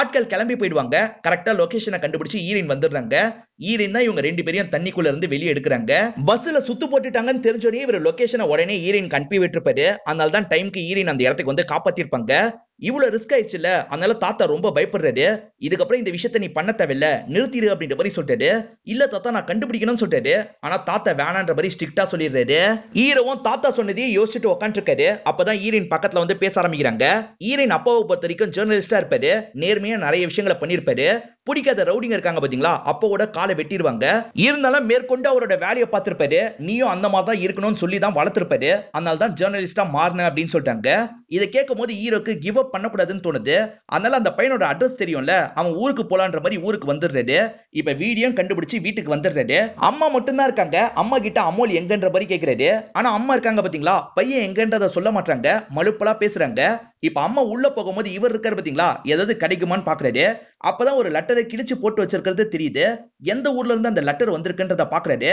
ஆட்கள் கிளம்பி போயிடுவாங்க கரெக்டா லொகேஷனை கண்டுபிடிச்சு ஈரின் வந்துடுறாங்க ஈரின் தான் இவங்க ரெண்டு பேரையும் தண்ணிக்குள்ள இருந்து வெளியே எடுக்கிறாங்க பஸ்ல சுத்து போட்டுட்டாங்கன்னு தெரிஞ்சோடனே இவர் லொகேஷனை உடனே ஈரன் கனுப்பி விட்டுருப்பாரு அதனால தான் டைமுக்கு ஈரன் அந்த இடத்துக்கு வந்து காப்பாத்திருப்பாங்க இவ்வளவு ரிஸ்க் ஆயிடுச்சுல அதனால தாத்தா ரொம்ப பயப்படுறாரு இதுக்கப்புறம் இந்த விஷயத்த நீ பண்ண தேவையில்ல நிறுத்திடு அப்படின்ற மாதிரி சொல்லிட்டாரு இல்ல தாத்தா நான் கண்டுபிடிக்கணும்னு சொல்லிட்டாரு ஆனா தாத்தா வேணான்ற மாதிரி ஸ்ட்ரிக்டா சொல்லிடுறாரு ஈரவும் தாத்தா சொன்னதையும் யோசிச்சுட்டு உட்காந்துருக்காரு அப்பதான் ஈரின் பக்கத்துல வந்து பேச ஆரம்பிக்கிறாங்க ஈரின் அப்பாவை பொறுத்த வரைக்கும் ஜேர்னலிஸ்டா இருப்பாரு நேர்மையா நிறைய விஷயங்களை பண்ணிருப்பாரு பிடிக்காத ரவுடிங்க இருக்காங்க பாத்தீங்களா கூட காலை வெட்டிடுவாங்க இருந்தாலும் மேற்கொண்டு அவரோட வேலையை பார்த்திருப்பாரு நீயும் அந்த மாதிரி தான் இருக்கணும்னு சொல்லி தான் வளர்த்திருப்பாரு அதனால தான் ஜேர்னலிஸ்டா மாறின அப்படின்னு சொல்லிட்டாங்க இதை கேட்கும் போது ஹீரோக்கு கிவ் அப் பண்ணக்கூடாதுன்னு தோணுது அதனால அந்த பையனோட அட்ரஸ் தெரியும்ல அவன் ஊருக்கு போலான்ற மாதிரி ஊருக்கு வந்துடுறாரு இப்ப வீடியோ கண்டுபிடிச்சு வீட்டுக்கு வந்துடுறாரு அம்மா மட்டும்தான் இருக்காங்க அம்மா கிட்ட அமோல் எங்கன்ற மாதிரி கேட்கிறாரு ஆனா அம்மா இருக்காங்க பாத்தீங்களா பையன் எங்கன்றத சொல்ல மாட்டாங்க மலுப்பலா பேசுறாங்க இப்ப அம்மா உள்ள போகும்போது இவர் இருக்காரு பாத்தீங்களா ஏதாவது கிடைக்குமான்னு பாக்குறாரு அப்பதான் ஒரு லெட்டரை கிழிச்சு போட்டு வச்சிருக்கிறது தெரியுது எந்த ஊர்ல இருந்து அந்த லெட்டர் வந்திருக்குன்றத பாக்குறாரு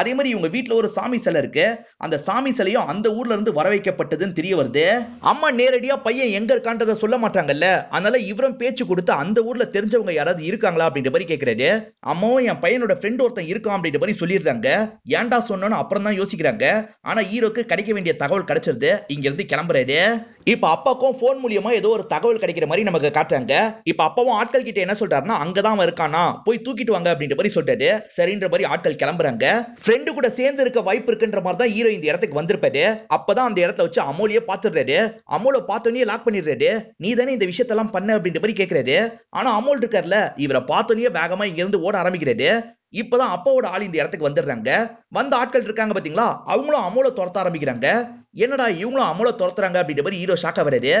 அதே மாதிரி இவங்க வீட்டில் ஒரு சாமி சிலை இருக்கு அந்த சாமி சிலையும் அந்த ஊர்ல இருந்து வர வைக்கப்பட்டதுன்னு தெரிய வருது அம்மா நேரடியா பையன் எங்க இருக்கான்றத சொல்ல மாட்டாங்கல்ல அதனால இவரும் பேச்சு கொடுத்து அந்த ஊர்ல தெரிஞ்சவங்க யாராவது இருக்காங்களா அப்படின்ற மாதிரி கேட்கிறாரு அம்மாவும் என் பையனோட ஃப்ரெண்ட் ஒருத்தன் இருக்கான் அப்படின்ற மாதிரி சொல்லிடுறாங்க ஏன்டா சொன்னோன்னு அப்புறம் தான் யோசிக்கிறாங்க ஆனா ஈரோக்கு கிடைக்க வேண்டிய தகவல் கிடைச்சிருது இங்க இருந்து கிளம்புறாரு இப்ப அப்பாக்கும் போன் மூலியமா ஏதோ ஒரு தகவல் கிடைக்கிற மாதிரி நமக்கு காட்டுறாங்க இப்ப அப்பாவும் ஆட்கள் கிட்ட என்ன சொல்றாருன்னா அங்கதான் இருக்கானா போய் தூக்கிட்டு வாங்க அப்படின்ற மாதிரி சொல்றாரு சரின்ற மாதிரி ஆட்கள் கிளம்புறாங்க ஃப்ரெண்டு கூட சேர்ந்து இருக்க வாய்ப்பு இருக்குன்ற மாதிரி தான் ஹீரோ இந்த இடத்துக்கு வந்திருப்பாரு அப்பதான் அந்த இடத்த வச்சு அமோலியே பாத்துடுறாரு அமோல பார்த்தோன்னே லாக் பண்ணிடுறாரு நீ தானே இந்த விஷயத்தெல்லாம் பண்ண அப்படின்ற மாதிரி கேட்கிறாரு ஆனா அமோல் இருக்கார்ல இவரை பார்த்தோன்னே வேகமா இங்க இருந்து ஓட ஆரம்பிக்கிறாரு இப்பதான் அப்பாவோட ஆள் இந்த இடத்துக்கு வந்துடுறாங்க வந்த ஆட்கள் இருக்காங்க பாத்தீங்களா அவங்களும் அமோல துரத்த ஆரம்பிக்கிறாங்க என்னடா இவங்களும் அமல துரத்துறாங்க அப்படின்ற மாதிரி ஹீரோ ஷாக்கா வர்றாரு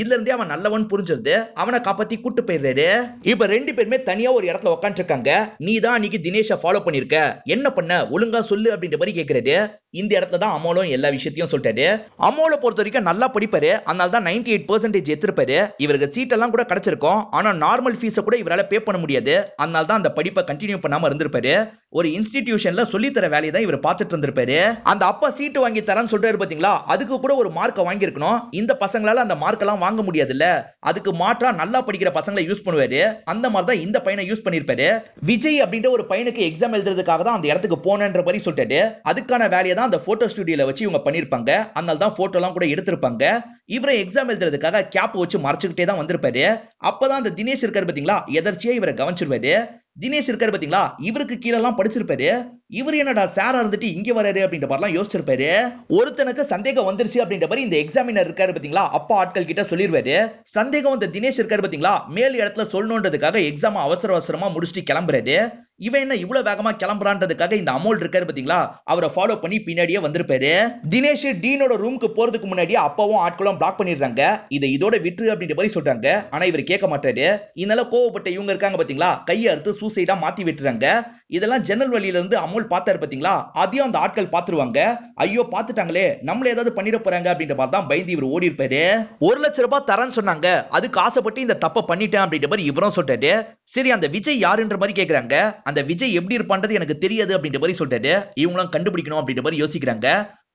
இதுல இருந்தே அவன் நல்லவன் புரிஞ்சிருது அவனை காப்பாத்தி கூட்டு போயிடுறாரு இப்ப ரெண்டு பேருமே தனியா ஒரு இடத்துல உட்காந்து இருக்காங்க நீ தான் அன்னைக்கு தினேஷ ஃபாலோ பண்ணிருக்க என்ன பண்ண ஒழுங்கா சொல்லு அப்படின்ற மாதிரி கேட்கிறாரு இந்த இடத்துல தான் அமோலும் எல்லா விஷயத்தையும் சொல்லிட்டாரு அமோல பொறுத்த வரைக்கும் நல்லா படிப்பாரு அதனால தான் நைன்டி எயிட் பர்சன்டேஜ் எடுத்திருப்பாரு இவருக்கு சீட்டெல்லாம் கூட கிடைச்சிருக்கும் ஆனா நார்மல் ஃபீஸை கூட இவரால் பே பண்ண முடியாது அதனால தான் அந்த படிப்பை கண்டினியூ பண்ணாம இருந்திருப்பாரு ஒரு இன்ஸ்டிடியூஷன்ல தர வேலையை தான் இவர் பார்த்துட்டு இருந்திருப்பாரு அந்த அப்பா சீட்டு வாங்கி தரேன்னு சொல்றாரு பாத்தீங்களா அதுக்கு கூட ஒரு மார்க்கை வாங்கியிருக்கணும் இந்த பசங்களால அந்த மார்க் எல்லாம் வாங்க முடியாது இல்ல அதுக்கு மாற்றா நல்லா படிக்கிற பசங்களை யூஸ் பண்ணுவாரு அந்த மாதிரி தான் இந்த பையனை யூஸ் பண்ணிருப்பாரு விஜய் அப்படின்ற ஒரு பையனுக்கு எக்ஸாம் எழுதுறதுக்காக தான் அந்த இடத்துக்கு போனேன்ற மாதிரி சொல்லிட்டு அதுக்கான வேலையை தான் அந்த போட்டோ ஸ்டுடியோல வச்சு இவங்க பண்ணிருப்பாங்க அதனால தான் போட்டோ எல்லாம் கூட எடுத்திருப்பாங்க இவரை எக்ஸாம் எழுதுறதுக்காக கேப் வச்சு மறைச்சுக்கிட்டே தான் வந்திருப்பாரு அப்பதான் அந்த தினேஷ் இருக்காரு பாத்தீங்களா எதர்ச்சியா இவரை கவனிச்சிருவாரு தினேஷ் இருக்காரு பாத்தீங்களா இவருக்கு கீழே எல்லாம் படிச்சிருப்பாரு இவர் என்னடா சாரா இருந்துட்டு இங்க வராரு அப்படின்ற மாதிரிலாம் யோசிச்சிருப்பாரு ஒருத்தனுக்கு சந்தேகம் வந்துருச்சு அப்படின்ற மாதிரி இந்த எக்ஸாமினர் இருக்காரு பாத்தீங்களா அப்பா ஆட்கள் கிட்ட சொல்லிடுவாரு சந்தேகம் வந்த தினேஷ் இருக்காரு பாத்தீங்களா மேல் இடத்துல சொல்லணுன்றதுக்காக எக்ஸாம் அவசர அவசரமா முடிச்சுட்டு கிளம்புறாரு இவன் என்ன இவ்வளவு வேகமா கிளம்புறான்றதுக்காக இந்த அமௌண்ட் இருக்காரு பாத்தீங்களா அவரை ஃபாலோ பண்ணி பின்னாடியே வந்திருப்பாரு தினேஷ் டீனோட ரூமுக்கு போறதுக்கு முன்னாடியே அப்பாவும் ஆட்களும் பிளாக் பண்ணிடுறாங்க இதை இதோட விட்டு அப்படின்ற மாதிரி சொல்றாங்க ஆனா இவர் கேட்க மாட்டாரு இதனால கோவப்பட்ட இவங்க இருக்காங்க பாத்தீங்களா கையை அறுத்து சூசைடா மாத்தி விட்டுறாங்க இதெல்லாம் ஜன்னல் வழியில இருந்து அமோல் பார்த்தாரு பாத்தீங்களா அதையும் அந்த ஆட்கள் பாத்துருவாங்க ஐயோ பாத்துட்டாங்களே நம்மள ஏதாவது பண்ணிட போறாங்க அப்படின்ற மாதிரி தான் பயந்து இவர் ஓடி இருப்பாரு ஒரு லட்ச ரூபாய் தரேன்னு சொன்னாங்க அதுக்கு ஆசைப்பட்டு இந்த தப்ப பண்ணிட்டேன் அப்படின்ற மாதிரி இவரும் சொல்லிட்டாரு சரி அந்த விஜய் யாருன்ற மாதிரி கேக்குறாங்க அந்த விஜய் எப்படி இருப்பான்றது எனக்கு தெரியாது அப்படின்ற மாதிரி சொல்லிட்டாரு இவங்களும் கண்டுபிடிக்கணும் அப்படின்ற மாதிரி யோசிக்கிறாங்க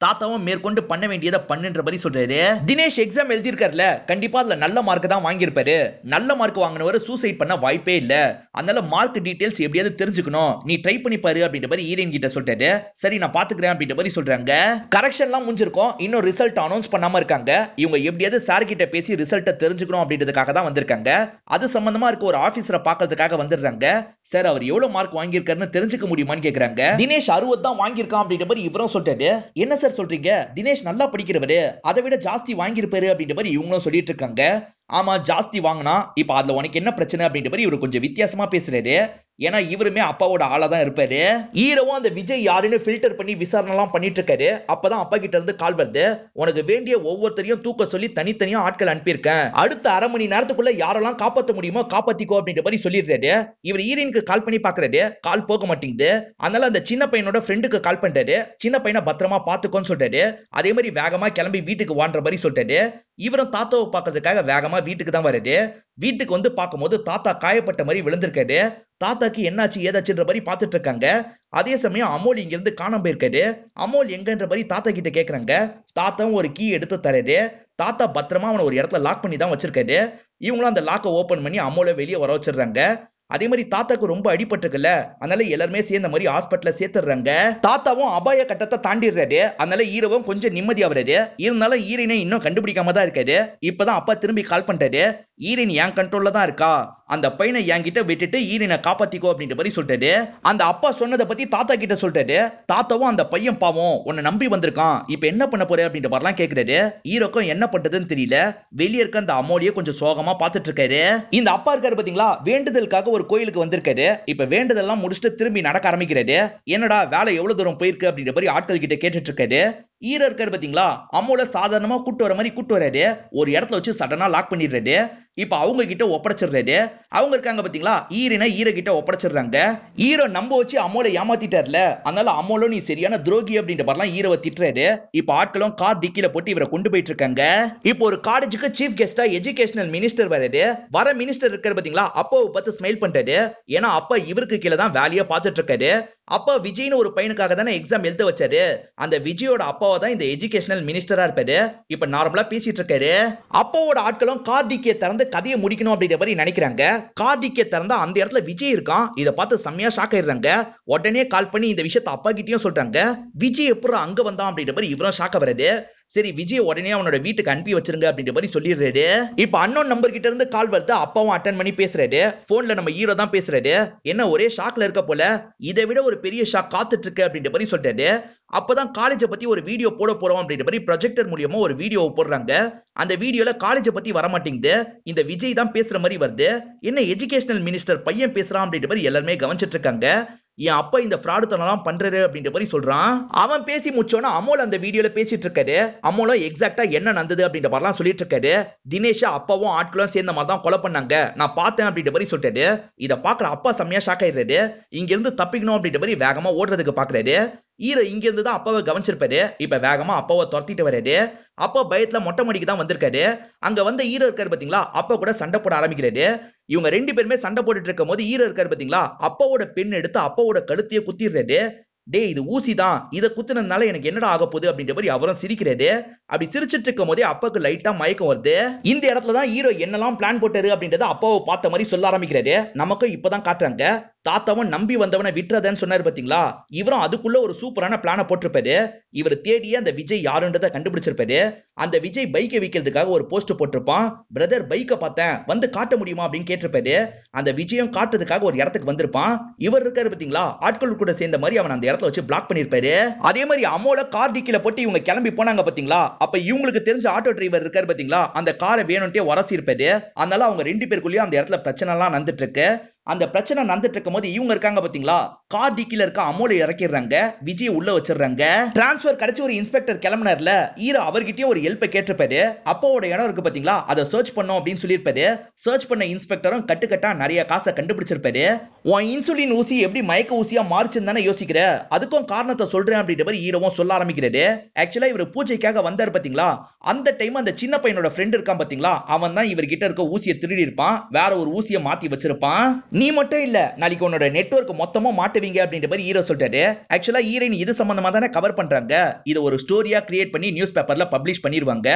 தாத்தாவும் மேற்கொண்டு பண்ண வேண்டியதை பண்ணுன்ற பத்தி சொல்றாரு தினேஷ் எக்ஸாம் எழுதியிருக்காருல கண்டிப்பா அதுல நல்ல மார்க் தான் வாங்கியிருப்பாரு நல்ல மார்க் வாங்கினவரு சூசைட் பண்ண வாய்ப்பே இல்ல அதனால மார்க் டீடைல்ஸ் எப்படியாவது தெரிஞ்சுக்கணும் நீ ட்ரை பண்ணி பாரு அப்படின்ற மாதிரி ஈரன் கிட்ட சொல்றாரு சரி நான் பாத்துக்கிறேன் அப்படின்ற மாதிரி சொல்றாங்க எல்லாம் முடிஞ்சிருக்கும் இன்னும் ரிசல்ட் அனௌன்ஸ் பண்ணாம இருக்காங்க இவங்க எப்படியாவது சார் கிட்ட பேசி ரிசல்ட்டை தெரிஞ்சுக்கணும் அப்படின்றதுக்காக தான் வந்திருக்காங்க அது சம்பந்தமா இருக்க ஒரு ஆபீசரை பாக்குறதுக்காக வந்துடுறாங்க சார் அவர் எவ்வளவு மார்க் வாங்கியிருக்காருன்னு தெரிஞ்சுக்க முடியுமான்னு கேக்குறாங்க தினேஷ் அறுபது தான் வாங்கியிருக்கான் அப்படின்ற மாதிரி இவரும் சொல்றாரு என்ன சார் சார் சொல்றீங்க தினேஷ் நல்லா படிக்கிறவரு அதை விட ஜாஸ்தி வாங்கியிருப்பாரு அப்படின்ற மாதிரி இவங்களும் சொல்லிட்டு இருக்காங்க ஆமா ஜாஸ்தி வாங்கினா இப்ப அதுல உனக்கு என்ன பிரச்சனை அப்படின்ற மாதிரி இவர் கொஞ்சம் வித்தியாசமா பேசுறாரு ஏன்னா இவருமே அப்பாவோட ஆளா தான் இருப்பாரு ஈரவும் அந்த விஜய் யாருன்னு ஃபில்டர் பண்ணி விசாரணை எல்லாம் பண்ணிட்டு இருக்காரு அப்பதான் அப்பா கிட்ட இருந்து கால் வருது உனக்கு வேண்டிய ஒவ்வொருத்தரையும் தூக்க சொல்லி தனித்தனியா ஆட்கள் அனுப்பியிருக்கேன் அடுத்த அரை மணி நேரத்துக்குள்ள யாரெல்லாம் காப்பாற்ற முடியுமோ காப்பாத்திக்கோ அப்படின்ற மாதிரி சொல்லிடுறாரு இவர் ஈரனுக்கு கால் பண்ணி பாக்குறாரு கால் போக மாட்டேங்குது அதனால அந்த சின்ன பையனோட ஃப்ரெண்டுக்கு கால் பண்றாரு சின்ன பையனை பத்திரமா பாத்துக்கோன்னு சொல்றாரு அதே மாதிரி வேகமா கிளம்பி வீட்டுக்கு வாண்ற மாதிரி சொல்றாரு இவரும் தாத்தாவை பாக்குறதுக்காக வேகமா வீட்டுக்கு தான் வர்றாரு வீட்டுக்கு வந்து பார்க்கும்போது தாத்தா காயப்பட்ட மாதிரி விழுந்திருக்காரு தாத்தாக்கு என்னாச்சு ஏதாச்சுன்ற மாதிரி பார்த்துட்டு இருக்காங்க அதே சமயம் அமோல் இங்கிருந்து காணாம போயிருக்காரு அமோல் எங்கன்ற மாதிரி தாத்தா கிட்ட கேட்குறாங்க தாத்தாவும் ஒரு கீ எடுத்து தராரு தாத்தா பத்திரமா அவனை ஒரு இடத்துல லாக் பண்ணி தான் வச்சிருக்காரு இவங்களும் அந்த லாக்கை ஓப்பன் பண்ணி அமோலை வெளியே வர வச்சிடுறாங்க அதே மாதிரி தாத்தாக்கு ரொம்ப அடிபட்டுருக்குல்ல அதனால எல்லாருமே சேர்ந்த மாதிரி ஹாஸ்பிட்டல சேர்த்துடுறாங்க தாத்தாவும் அபாய கட்டத்தை தாண்டிடுறாரு அதனால ஈரவும் கொஞ்சம் நிம்மதி ஆகுறாரு இருந்தாலும் ஈரனை இன்னும் கண்டுபிடிக்காம தான் இருக்காரு இப்பதான் அப்பா திரும்பி கால் பண்றாரு ஈரன் என் கண்ட்ரோல்ல தான் இருக்கா அந்த பையனை என்கிட்ட விட்டுட்டு ஈரினை காப்பாத்திக்கோ அப்படின்ற மாதிரி சொல்லிட்டாரு அந்த அப்பா சொன்னதை பத்தி தாத்தா கிட்ட சொல்லிட்டாரு தாத்தாவும் அந்த பையன் பாவம் உன்னை நம்பி வந்திருக்கான் இப்ப என்ன பண்ண போற அப்படின்ற மாதிரிலாம் கேக்குறாரு ஈரோக்கம் என்ன பண்றதுன்னு தெரியல வெளியே இருக்க அந்த அமோலியை கொஞ்சம் சோகமா பாத்துட்டு இருக்காரு இந்த அப்பா இருக்காரு பாத்தீங்களா வேண்டுதலுக்காக ஒரு கோயிலுக்கு வந்திருக்காரு இப்ப வேண்டுதல்லாம் முடிச்சுட்டு திரும்பி நடக்க ஆரம்பிக்கிறாரு என்னடா வேலை எவ்வளவு தூரம் போயிருக்கு அப்படின்ற மாதிரி ஆட்கள் கிட்ட கேட்டுட்டு இருக்காரு ஈரோ இருக்காரு பாத்தீங்களா அம்மோல சாதாரணமா கூட்டு வர மாதிரி கூட்டு வராரு ஒரு இடத்துல வச்சு சடனா லாக் பண்ணிடுறாரு இப்ப அவங்க கிட்ட ஒப்படைச்சிடுறாரு அவங்க இருக்காங்க பாத்தீங்களா ஈரினை ஈர கிட்ட ஒப்படைச்சிடுறாங்க ஈரோ நம்ப வச்சு அமோலை ஏமாத்திட்டார்ல அதனால அமோலோ நீ சரியான துரோகி அப்படின்ற மாதிரிலாம் ஈரவை திட்டுறாரு இப்ப ஆட்களும் கார் டிக்கில போட்டு இவரை கொண்டு போயிட்டு இருக்காங்க இப்போ ஒரு காலேஜுக்கு சீஃப் கெஸ்டா எஜுகேஷனல் மினிஸ்டர் வராரு வர மினிஸ்டர் இருக்காரு பாத்தீங்களா அப்பாவை பார்த்து ஸ்மைல் பண்றாரு ஏன்னா அப்பா இவருக்கு கீழே தான் வேலையா பார்த்துட்டு இருக்காரு அப்பா விஜய்னு ஒரு பையனுக்காக தானே எக்ஸாம் எழுத வச்சாரு அந்த விஜயோட அப்பாவை தான் இந்த எஜுகேஷனல் மினிஸ்டரா இருப்பாரு இப்ப நார்மலா பேசிட்டு இருக்காரு அப்பாவோட ஆட்களும் கார் டிக்கியை திறந்து வந்து கதையை முடிக்கணும் அப்படின்ற மாதிரி நினைக்கிறாங்க கார்த்திகே திறந்தா அந்த இடத்துல விஜய் இருக்கான் இதை பார்த்து செம்மையா ஷாக் ஆயிடுறாங்க உடனே கால் பண்ணி இந்த விஷயத்த அப்பா கிட்டயும் சொல்றாங்க விஜய் எப்பறம் அங்க வந்தான் அப்படின்ற மாதிரி இவரும் ஷாக்க வர்றது சரி விஜய் உடனே அவனோட வீட்டுக்கு அனுப்பி வச்சிருங்க அப்படின்ற மாதிரி சொல்லிடுறாரு இப்ப அன்னோன் நம்பர் கிட்ட இருந்து கால் வருது அப்பாவும் அட்டன் பண்ணி பேசுறாரு போன்ல நம்ம ஹீரோ தான் பேசுறாரு என்ன ஒரே ஷாக்ல இருக்க போல இதை விட ஒரு பெரிய ஷாக் காத்துட்டு இருக்கு அப்படின்ற மாதிரி சொல்றாரு அப்பதான் காலேஜை பத்தி ஒரு வீடியோ போட போறோம் அப்படின்ற மாதிரி ப்ரொஜெக்டர் மூலியமா ஒரு வீடியோ போடுறாங்க அந்த வீடியோல காலேஜை பத்தி வர மாட்டேங்குது இந்த விஜய் தான் பேசுற மாதிரி வருது என்ன எஜுகேஷனல் மினிஸ்டர் பையன் பேசுறான் அப்படின்ற மாதிரி எல்லாருமே கவனிச்சிட்டு இருக்காங்க என் அப்பா இந்த ஃப்ராடு தனலாம் பண்றாரு அப்படின்ற மாதிரி சொல்றான் அவன் பேசி முடிச்சோன்னா அமோல் அந்த வீடியோல பேசிட்டு இருக்காரு அமோலும் எக்ஸாக்டா என்ன நடந்தது அப்படின்ற மாதிரிலாம் சொல்லிட்டு இருக்காரு தினேஷா அப்பாவும் ஆட்களும் சேர்ந்த மாதிரி தான் கொலை பண்ணாங்க நான் பார்த்தேன் அப்படின்ற மாதிரி சொல்லிட்டாரு இதை பாக்குற அப்பா செம்மையா ஷாக் ஆயிடுறாரு இங்க இருந்து தப்பிக்கணும் அப்படின்ற மாதிரி வேகமா ஓடுறதுக்கு பாக்குறாரு ஈரோ இங்கிருந்து தான் அப்பாவை கவனிச்சிருப்பாரு இப்ப வேகமா அப்பாவை துரத்திட்டு வர்றாரு அப்பா பயத்துல மொட்டை மடிக்கு தான் வந்திருக்காரு அங்க வந்த ஈரோ இருக்காரு பாத்தீங்களா அப்பா கூட சண்டை போட ஆரம்பிக்கிறாரு இவங்க ரெண்டு பேருமே சண்டை போட்டுட்டு இருக்கும் போது ஈரோ இருக்காரு பாத்தீங்களா அப்பாவோட பெண் எடுத்து அப்பாவோட கழுத்தையே குத்திடுறாரு டே இது ஊசி தான் இதை குத்துனதுனால எனக்கு என்னடா ஆக போகுது அப்படின்ற மாதிரி அவரும் சிரிக்கிறாரு அப்படி சிரிச்சிட்டு இருக்கும் போதே அப்பாவுக்கு லைட்டா மயக்கம் வருது இந்த இடத்துல தான் ஹீரோ என்னெல்லாம் பிளான் போட்டாரு அப்படின்றத அப்பாவை பார்த்த மாதிரி சொல்ல ஆரம்பிக்கிறாரு நமக்கும் இப்பதான் காட்டுறாங்க தாத்தாவன் நம்பி வந்தவனை விட்டுறதன்னு சொன்னார் பாத்தீங்களா இவரும் அதுக்குள்ள ஒரு சூப்பரான பிளான போட்டிருப்பாரு இவர் தேடியே அந்த விஜய் யாருன்றத கண்டுபிடிச்சிருப்பாரு அந்த விஜய் பைக்கை விற்கிறதுக்காக ஒரு போஸ்ட் போட்டிருப்பான் பிரதர் பைக்கை பார்த்தேன் வந்து காட்ட முடியுமா அப்படின்னு கேட்டிருப்பாரு அந்த விஜயம் காட்டுறதுக்காக ஒரு இடத்துக்கு வந்திருப்பான் இவர் இருக்காரு பாத்தீங்களா ஆட்கள் கூட சேர்ந்த மாதிரி அவன் அந்த இடத்துல வச்சு பிளாக் பண்ணிருப்பாரு அதே மாதிரி அமோல கார் டிக்கில போட்டு இவங்க கிளம்பி போனாங்க பாத்தீங்களா அப்ப இவங்களுக்கு தெரிஞ்ச ஆட்டோ டிரைவர் இருக்காரு பாத்தீங்களா அந்த காரை வேணும்ட்டே உரசி இருப்பாரு அதனால அவங்க ரெண்டு பேருக்குள்ளேயும் அந்த இடத்துல பிரச்சனை எல்லாம் நடந்துட்டு இருக்கு அந்த பிரச்சனை நடந்துட்டு இருக்கும் போது இவங்க இருக்காங்க பாத்தீங்களா கார் டிக்கில இருக்க அமோலை இறக்கிடுறாங்க விஜய் உள்ள வச்சிடறாங்க டிரான்ஸ்பர் கிடைச்ச ஒரு இன்ஸ்பெக்டர் கிளம்பினார்ல ஈரோ அவர்கிட்டயும் ஒரு ஹெல்ப்பை கேட்டிருப்பாரு அப்பாவோட இடம் இருக்கு பாத்தீங்களா அதை சர்ச் பண்ணோம் அப்படின்னு சொல்லியிருப்பாரு சர்ச் பண்ண இன்ஸ்பெக்டரும் கட்டுக்கட்டா நிறைய காசை கண்டுபிடிச்சிருப்பாரு உன் இன்சுலின் ஊசி எப்படி மயக்க ஊசியா மாறிச்சுன்னு தானே யோசிக்கிற அதுக்கும் காரணத்தை சொல்றேன் அப்படின்ற மாதிரி ஈரவும் சொல்ல ஆரம்பிக்கிறாரு ஆக்சுவலா இவர் பூஜைக்காக வந்தார் பாத்தீங்களா அந்த டைம் அந்த சின்ன பையனோட ஃப்ரெண்ட் இருக்கான் பாத்தீங்களா அவன் தான் இவர்கிட்ட இருக்க ஊசியை திருடி இருப்பான் வேற ஒரு ஊசியை மாத்தி வச்சிருப்பான் நீ மட்டும் இல்ல நாளைக்கு உன்னோட நெட்ஒர்க் மொத்தமா மாட்டுவீங்க அப்படின்ற மாதிரி ஹீரோ சொல்லிட்டாரு ஆக்சுவலா ஹீரோயின் இது சம்பந்தமா தானே கவர் பண்றாங்க இது ஒரு ஸ்டோரியா கிரியேட் பண்ணி நியூஸ் பேப்பர்ல பப்ளிஷ் பண்ணிருவாங்க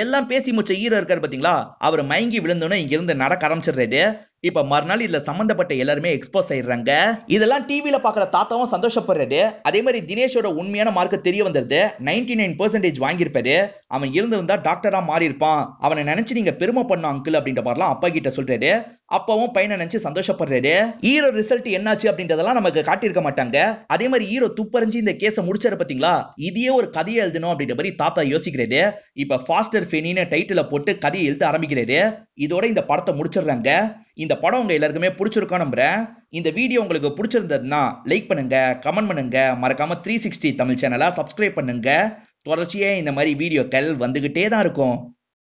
எல்லாம் பேசி முச்ச ஹீரோ இருக்காரு பாத்தீங்களா அவர் மயங்கி விழுந்தோன்னு இருந்து நடக்க ஆரம்பிச்சிடுறாரு இப்ப மறுநாள் இதுல சம்பந்தப்பட்ட எல்லாருமே எக்ஸ்போஸ் ஆயிடுறாங்க இதெல்லாம் டிவியில பாக்குற தாத்தாவும் சந்தோஷப்படுறாரு அதே மாதிரி தினேஷோட உண்மையான மார்க் தெரிய வந்துருது நைன்டி நைன் பெர்சன்டேஜ் வாங்கியிருப்பாரு அவன் இருந்திருந்தா டாக்டரா மாறி இருப்பான் அவனை நினைச்சு நீங்க பெருமை பண்ணும் அங்கிள் அப்படின்ற மாதிரிலாம் அப்பா கிட்ட சொல்றாரு அப்பாவும் பையனை நினைச்சு சந்தோஷப்படுறாரு ஹீரோ ரிசல்ட் என்னாச்சு அப்படின்றதெல்லாம் நமக்கு காட்டியிருக்க மாட்டாங்க அதே மாதிரி ஹீரோ துப்பறிஞ்சு இந்த கேஸை முடிச்சாரு பாத்தீங்களா இதையே ஒரு கதையை எழுதணும் அப்படின்ற மாதிரி தாத்தா யோசிக்கிறாரு இப்ப ஃபாஸ்ட் மாஸ்டர் ஃபெனின்னு டைட்டில போட்டு கதையை எழுத ஆரம்பிக்கிறாரு இதோட இந்த படத்தை முடிச்சிடுறாங்க இந்த படம் உங்க எல்லாருக்குமே பிடிச்சிருக்கோம் நம்புறேன் இந்த வீடியோ உங்களுக்கு பிடிச்சிருந்ததுன்னா லைக் பண்ணுங்க கமெண்ட் பண்ணுங்க மறக்காம த்ரீ சிக்ஸ்டி தமிழ் சேனலா சப்ஸ்கிரைப் பண்ணுங்க தொடர்ச்சியாக இந்த மாதிரி வீடியோக்கள் வந்துகிட்டே தான் இருக்கும்